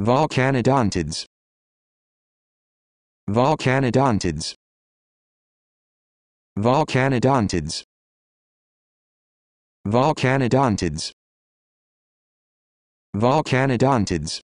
Volcanodontids Volcanodontids Volcanodontids Volcanodontids Volcanodontids